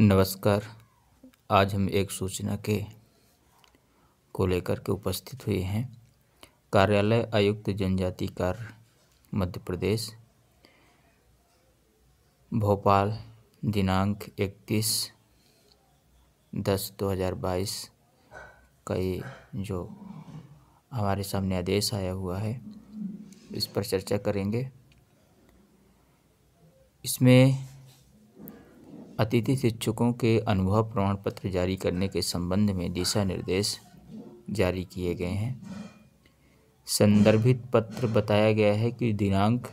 नमस्कार आज हम एक सूचना के को लेकर के उपस्थित हुए हैं कार्यालय आयुक्त जनजाति कार्य मध्य प्रदेश भोपाल दिनांक 31 दस 2022 का ये जो हमारे सामने आदेश आया हुआ है इस पर चर्चा करेंगे इसमें अतिथि शिक्षकों के अनुभव प्रमाण पत्र जारी करने के संबंध में दिशा निर्देश जारी किए गए हैं संदर्भित पत्र बताया गया है कि दिनांक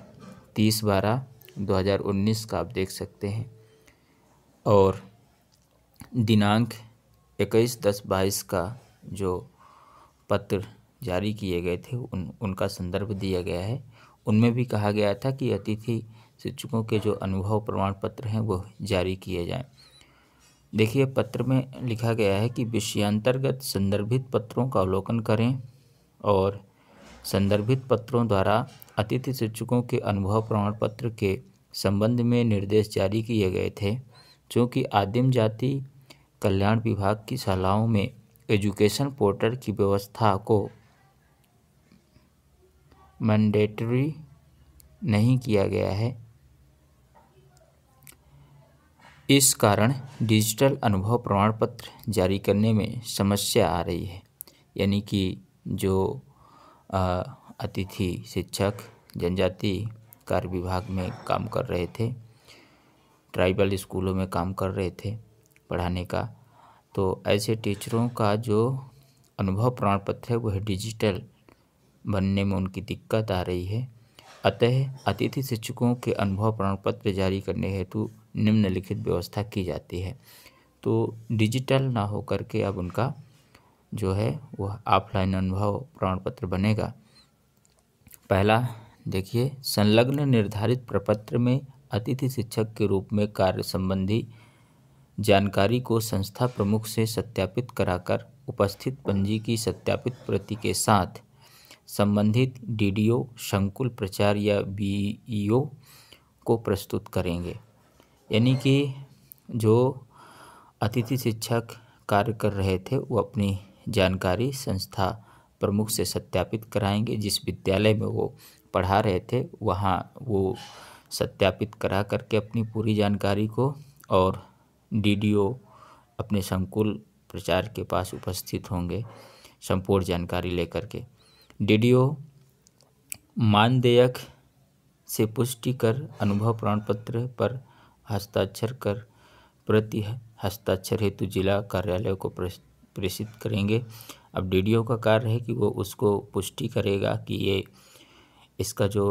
30 बारह 2019 का आप देख सकते हैं और दिनांक 21 दस बाईस का जो पत्र जारी किए गए थे उन उनका संदर्भ दिया गया है उनमें भी कहा गया था कि अतिथि शिक्षकों के जो अनुभव प्रमाण पत्र हैं वो जारी किए जाएं देखिए पत्र में लिखा गया है कि विषयांतर्गत संदर्भित पत्रों का अवलोकन करें और संदर्भित पत्रों द्वारा अतिथि शिक्षकों के अनुभव प्रमाण पत्र के संबंध में निर्देश जारी किए गए थे चूँकि आदिम जाति कल्याण विभाग की शालाओं में एजुकेशन पोर्टल की व्यवस्था को मैंडेटरी नहीं किया गया है इस कारण डिजिटल अनुभव प्रमाण पत्र जारी करने में समस्या आ रही है यानी कि जो अतिथि शिक्षक जनजाति कार्य विभाग में काम कर रहे थे ट्राइबल स्कूलों में काम कर रहे थे पढ़ाने का तो ऐसे टीचरों का जो अनुभव प्रमाण पत्र है वह डिजिटल बनने में उनकी दिक्कत आ रही है अतः अतिथि शिक्षकों के अनुभव प्रमाण पत्र जारी करने हेतु निम्नलिखित व्यवस्था की जाती है तो डिजिटल ना हो करके अब उनका जो है वह ऑफलाइन अनुभव प्रमाण पत्र बनेगा पहला देखिए संलग्न निर्धारित प्रपत्र में अतिथि शिक्षक के रूप में कार्य संबंधी जानकारी को संस्था प्रमुख से सत्यापित कराकर उपस्थित पंजी की सत्यापित प्रति के साथ संबंधित डीडीओ संकुल प्रचार या बीईओ को प्रस्तुत करेंगे यानी कि जो अतिथि शिक्षक कार्य कर रहे थे वो अपनी जानकारी संस्था प्रमुख से सत्यापित कराएंगे जिस विद्यालय में वो पढ़ा रहे थे वहाँ वो सत्यापित करा करके अपनी पूरी जानकारी को और डीडीओ अपने संकुल प्रचार के पास उपस्थित होंगे संपूर्ण जानकारी लेकर के डीडीओ मानदेयक से पुष्टि कर अनुभव प्रमाण पत्र पर हस्ताक्षर कर प्रति हस्ताक्षर हेतु जिला कार्यालय को प्रेषित करेंगे अब डी का कार्य है कि वो उसको पुष्टि करेगा कि ये इसका जो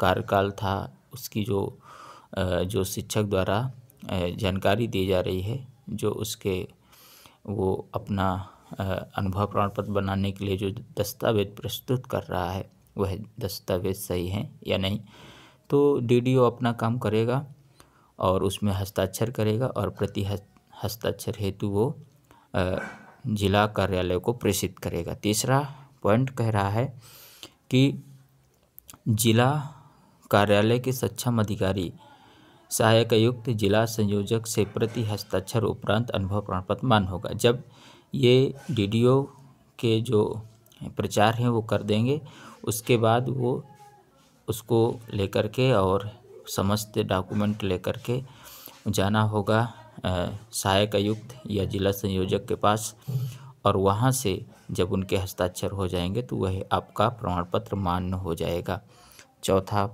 कार्यकाल था उसकी जो जो शिक्षक द्वारा जानकारी दी जा रही है जो उसके वो अपना अनुभव प्रमाण पत्र बनाने के लिए जो दस्तावेज प्रस्तुत कर रहा है वह दस्तावेज सही हैं या नहीं तो डीडीओ अपना काम करेगा और उसमें हस्ताक्षर करेगा और प्रति हस्ताक्षर हेतु वो जिला कार्यालय को प्रेषित करेगा तीसरा पॉइंट कह रहा है कि जिला कार्यालय के सक्षम अधिकारी सहायक आयुक्त जिला संयोजक से प्रति हस्ताक्षर उपरांत अनुभव प्रमाणपत्र मान होगा जब ये डीडीओ के जो प्रचार हैं वो कर देंगे उसके बाद वो उसको लेकर के और समस्त डॉक्यूमेंट लेकर के जाना होगा सहायक आयुक्त या जिला संयोजक के पास और वहाँ से जब उनके हस्ताक्षर हो जाएंगे तो वह आपका प्रमाण पत्र मान्य हो जाएगा चौथा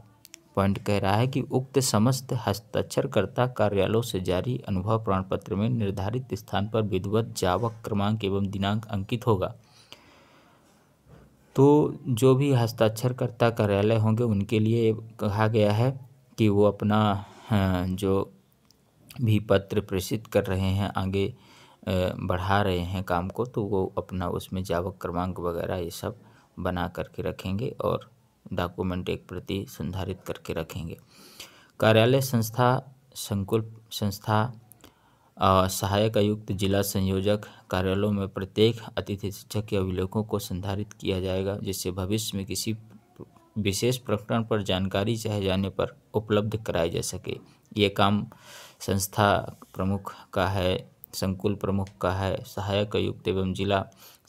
पॉइंट कह रहा है कि उक्त समस्त हस्ताक्षरकर्ता कार्यालयों से जारी अनुभव प्रमाण पत्र में निर्धारित स्थान पर विधिवत जावक क्रमांक एवं दिनांक अंकित होगा तो जो भी हस्ताक्षरकर्ता कार्यालय होंगे उनके लिए कहा गया है कि वो अपना जो भी पत्र प्रेषित कर रहे हैं आगे बढ़ा रहे हैं काम को तो वो अपना उसमें जावक क्रमांक वगैरह ये सब बना करके रखेंगे और डॉक्यूमेंट एक प्रति संधारित करके रखेंगे कार्यालय संस्था संकुल संस्था सहायक आयुक्त जिला संयोजक कार्यालयों में प्रत्येक अतिथि शिक्षक के अभिलेखों को संधारित किया जाएगा जिससे भविष्य में किसी विशेष प्रकरण पर जानकारी चाहे जाने पर उपलब्ध कराया जा सके ये काम संस्था प्रमुख का है संकुल प्रमुख का है सहायक आयुक्त एवं जिला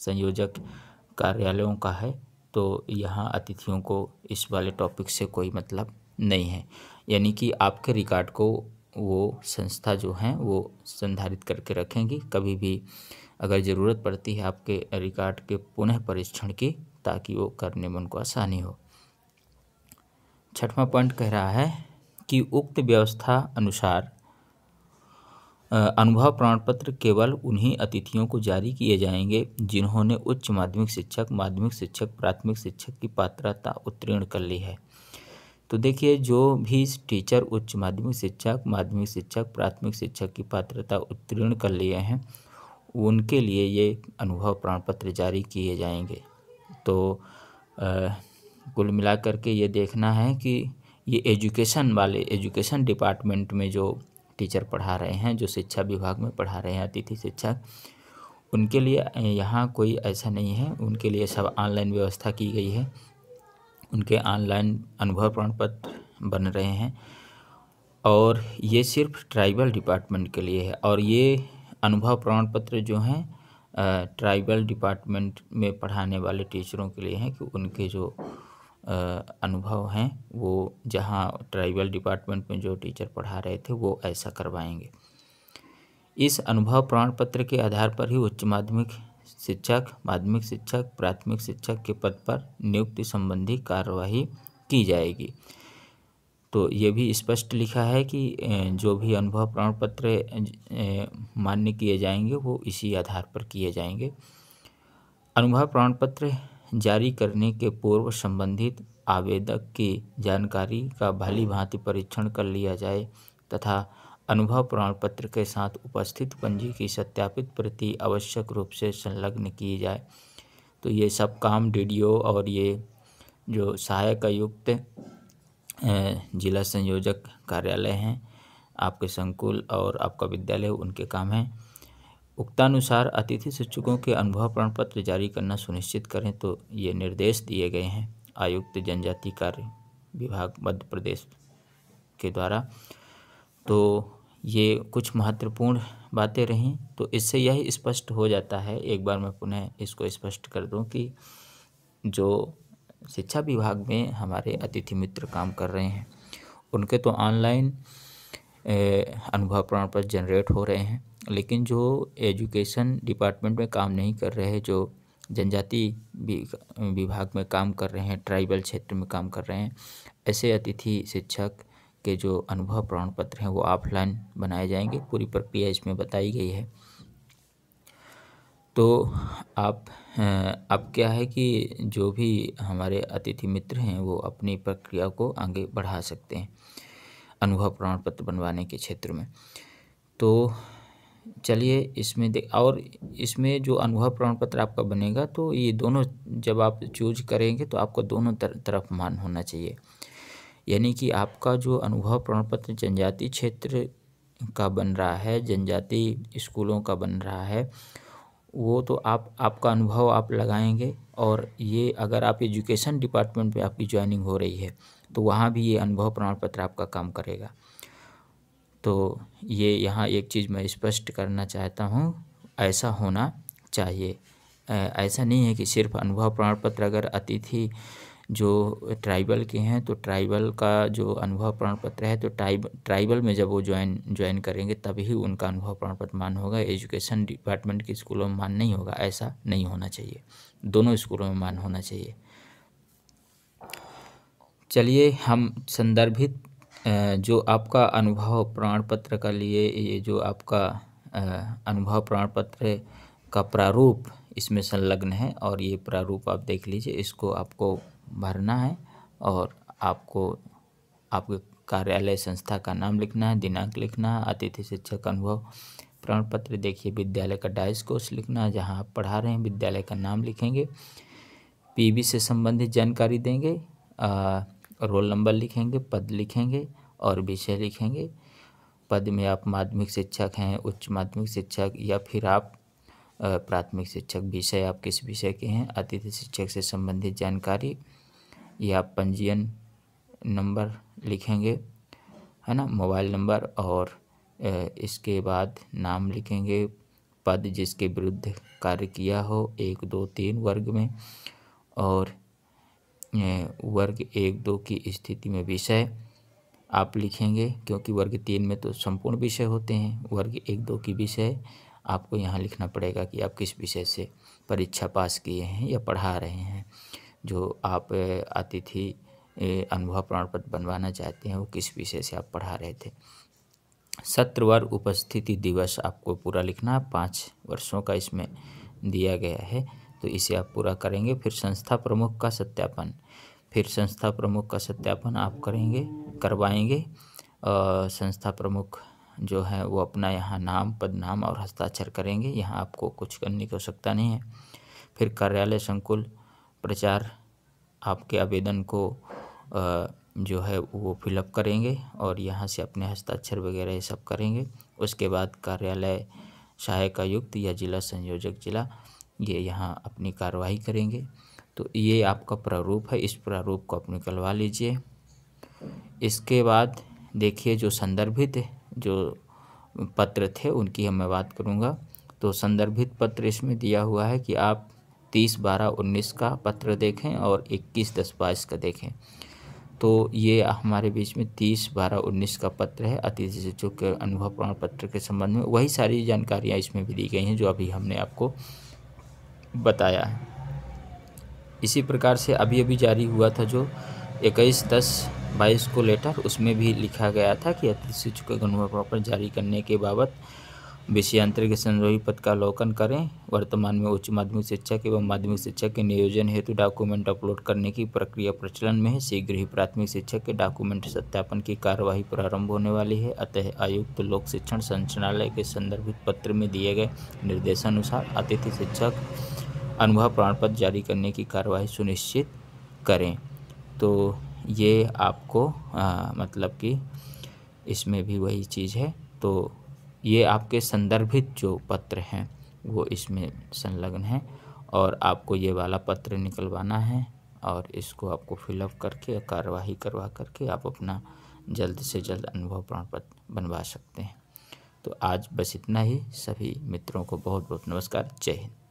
संयोजक कार्यालयों का है तो यहाँ अतिथियों को इस वाले टॉपिक से कोई मतलब नहीं है यानी कि आपके रिकॉर्ड को वो संस्था जो है वो संधारित करके रखेंगी कभी भी अगर ज़रूरत पड़ती है आपके रिकॉर्ड के पुनः परीक्षण की ताकि वो करने में उनको आसानी हो छठवां पॉइंट कह रहा है कि उक्त व्यवस्था अनुसार अनुभव प्रमाण पत्र केवल उन्हीं अतिथियों को जारी किए जाएंगे जिन्होंने उच्च माध्यमिक शिक्षक माध्यमिक शिक्षक प्राथमिक शिक्षक की पात्रता उत्तीर्ण कर ली है तो देखिए जो भी टीचर उच्च माध्यमिक शिक्षक माध्यमिक शिक्षक प्राथमिक शिक्षक की पात्रता उत्तीर्ण कर लिए हैं उनके लिए ये अनुभव प्रमाण पत्र जारी किए जाएंगे तो कुल मिलाकर के ये देखना है कि ये एजुकेशन वाले एजुकेशन डिपार्टमेंट में जो टीचर पढ़ा रहे हैं जो शिक्षा विभाग में पढ़ा रहे हैं अतिथि शिक्षक उनके लिए यहाँ कोई ऐसा नहीं है उनके लिए सब ऑनलाइन व्यवस्था की गई है उनके ऑनलाइन अनुभव प्रमाण पत्र बन रहे हैं और ये सिर्फ ट्राइबल डिपार्टमेंट के लिए है और ये अनुभव प्रमाण पत्र जो हैं ट्राइबल डिपार्टमेंट में पढ़ाने वाले टीचरों के लिए हैं कि उनके जो अनुभव हैं वो जहाँ ट्राइबल डिपार्टमेंट में जो टीचर पढ़ा रहे थे वो ऐसा करवाएंगे इस अनुभव प्रमाण पत्र के आधार पर ही उच्च माध्यमिक शिक्षक माध्यमिक शिक्षक प्राथमिक शिक्षक के पद पर नियुक्ति संबंधी कार्यवाही की जाएगी तो ये भी स्पष्ट लिखा है कि जो भी अनुभव प्रमाण पत्र मान्य किए जाएंगे वो इसी आधार पर किए जाएंगे अनुभव प्रमाण पत्र जारी करने के पूर्व संबंधित आवेदक की जानकारी का भली भांति परीक्षण कर लिया जाए तथा अनुभव प्रमाण पत्र के साथ उपस्थित पंजी की सत्यापित प्रति आवश्यक रूप से संलग्न की जाए तो ये सब काम डी और ये जो सहायक आयुक्त जिला संयोजक कार्यालय हैं आपके संकुल और आपका विद्यालय उनके काम हैं उक्तानुसार अतिथि शिक्षकों के अनुभव प्रमाण पत्र जारी करना सुनिश्चित करें तो ये निर्देश दिए गए हैं आयुक्त जनजाति कार्य विभाग मध्य प्रदेश के द्वारा तो ये कुछ महत्वपूर्ण बातें रहीं तो इससे यह स्पष्ट हो जाता है एक बार मैं पुनः इसको स्पष्ट कर दूं कि जो शिक्षा विभाग में हमारे अतिथि मित्र काम कर रहे हैं उनके तो ऑनलाइन अनुभव प्रमाण पत्र जनरेट हो रहे हैं लेकिन जो एजुकेशन डिपार्टमेंट में काम नहीं कर रहे जो जनजाति विभाग में काम कर रहे हैं ट्राइबल क्षेत्र में काम कर रहे हैं ऐसे अतिथि शिक्षक के जो अनुभव प्रमाण पत्र हैं वो ऑफलाइन बनाए जाएंगे पूरी प्रक्रिया इसमें बताई गई है तो आप अब क्या है कि जो भी हमारे अतिथि मित्र हैं वो अपनी प्रक्रिया को आगे बढ़ा सकते हैं अनुभव प्रमाण पत्र बनवाने के क्षेत्र में तो चलिए इसमें देख और इसमें जो अनुभव प्रमाण पत्र आपका बनेगा तो ये दोनों जब आप चूज करेंगे तो आपको दोनों तर, तरफ मान होना चाहिए यानी कि आपका जो अनुभव प्रमाण पत्र जनजाति क्षेत्र का बन रहा है जनजाति स्कूलों का बन रहा है वो तो आप आपका अनुभव आप लगाएंगे और ये अगर आप एजुकेशन डिपार्टमेंट में आपकी ज्वाइनिंग हो रही है तो वहाँ भी ये अनुभव प्रमाण पत्र आपका काम करेगा तो ये यहाँ एक चीज़ मैं स्पष्ट करना चाहता हूँ ऐसा होना चाहिए ऐसा नहीं है कि सिर्फ अनुभव प्रमाण पत्र अगर अतिथि जो ट्राइबल के हैं तो ट्राइबल का जो अनुभव प्रमाण पत्र है तो ट्राइब ट्राइबल में जब वो ज्वाइन ज्वाइन करेंगे तभी उनका अनुभव प्रमाण पत्र मान होगा एजुकेशन डिपार्टमेंट के स्कूलों में मान नहीं होगा ऐसा नहीं होना चाहिए दोनों स्कूलों में मान होना चाहिए चलिए हम संदर्भित जो आपका अनुभव प्रमाण पत्र का लिए ये जो आपका अनुभव प्रमाण पत्र का प्रारूप इसमें संलग्न है और ये प्रारूप आप देख लीजिए इसको आपको भरना है और आपको आपके कार्यालय संस्था का नाम लिखना है दिनांक लिखना है अतिथि शिक्षक अनुभव प्रमाण पत्र देखिए विद्यालय का डाइस कोर्स लिखना है जहाँ आप पढ़ा रहे हैं विद्यालय का नाम लिखेंगे पीबी से संबंधित जानकारी देंगे आ, रोल नंबर लिखेंगे पद लिखेंगे और विषय लिखेंगे पद में आप माध्यमिक शिक्षक हैं उच्च माध्यमिक शिक्षक या फिर आप प्राथमिक शिक्षक विषय आप किस विषय के हैं अतिथि शिक्षक से संबंधित जानकारी या पंजीयन नंबर लिखेंगे है ना मोबाइल नंबर और इसके बाद नाम लिखेंगे पद जिसके विरुद्ध कार्य किया हो एक दो तीन वर्ग में और वर्ग एक दो की स्थिति में विषय आप लिखेंगे क्योंकि वर्ग तीन में तो संपूर्ण विषय होते हैं वर्ग एक दो की विषय आपको यहाँ लिखना पड़ेगा कि आप किस विषय से परीक्षा पास किए हैं या पढ़ा रहे हैं जो आप अतिथि अनुभव प्रमाण पत्र बनवाना चाहते हैं वो किस विषय से आप पढ़ा रहे थे सत्रवार उपस्थिति दिवस आपको पूरा लिखना है पाँच वर्षों का इसमें दिया गया है तो इसे आप पूरा करेंगे फिर संस्था प्रमुख का सत्यापन फिर संस्था प्रमुख का सत्यापन आप करेंगे करवाएंगे संस्था प्रमुख जो है वो अपना यहाँ नाम पदनाम और हस्ताक्षर करेंगे यहाँ आपको कुछ करने की आवश्यकता नहीं है फिर कार्यालय संकुल प्रचार आपके आवेदन को जो है वो फिलअप करेंगे और यहाँ से अपने हस्ताक्षर वगैरह ये सब करेंगे उसके बाद कार्यालय सहायक आयुक्त या जिला संयोजक जिला ये यहाँ अपनी कार्रवाई करेंगे तो ये आपका प्रारूप है इस प्रारूप को आप निकलवा लीजिए इसके बाद देखिए जो संदर्भित जो पत्र थे उनकी हम मैं बात करूँगा तो संदर्भित पत्र इसमें दिया हुआ है कि आप तीस बारह उन्नीस का पत्र देखें और इक्कीस दस बाईस का देखें तो ये हमारे बीच में तीस बारह उन्नीस का पत्र है अतिथि शिक्षक के अनुभव प्रमाण पत्र के संबंध में वही सारी जानकारियाँ इसमें भी दी गई हैं जो अभी हमने आपको बताया है इसी प्रकार से अभी अभी जारी हुआ था जो इक्कीस दस बाईस को लेटर उसमें भी लिखा गया था कि अतिथि शिक्षक अनुभव प्रमाण पत्र जारी करने के बाबत विषय के संरोही पद का अवलोकन करें वर्तमान में उच्च माध्यमिक शिक्षक एवं माध्यमिक शिक्षक के नियोजन हेतु डॉक्यूमेंट अपलोड करने की प्रक्रिया प्रचलन में है शीघ्र ही प्राथमिक शिक्षक के डॉक्यूमेंट सत्यापन की कार्यवाही प्रारंभ होने वाली है अतः आयुक्त तो लोक शिक्षण संचालय के संदर्भित पत्र में दिए गए निर्देशानुसार अतिथि शिक्षक अनुभव प्रमाण पत्र जारी करने की कार्यवाही सुनिश्चित करें तो ये आपको आ, मतलब कि इसमें भी वही चीज़ है तो ये आपके संदर्भित जो पत्र हैं वो इसमें संलग्न हैं और आपको ये वाला पत्र निकलवाना है और इसको आपको फिलअप करके कार्यवाही करवा करके आप अपना जल्द से जल्द अनुभव प्रमाण पत्र बनवा सकते हैं तो आज बस इतना ही सभी मित्रों को बहुत बहुत नमस्कार जय हिंद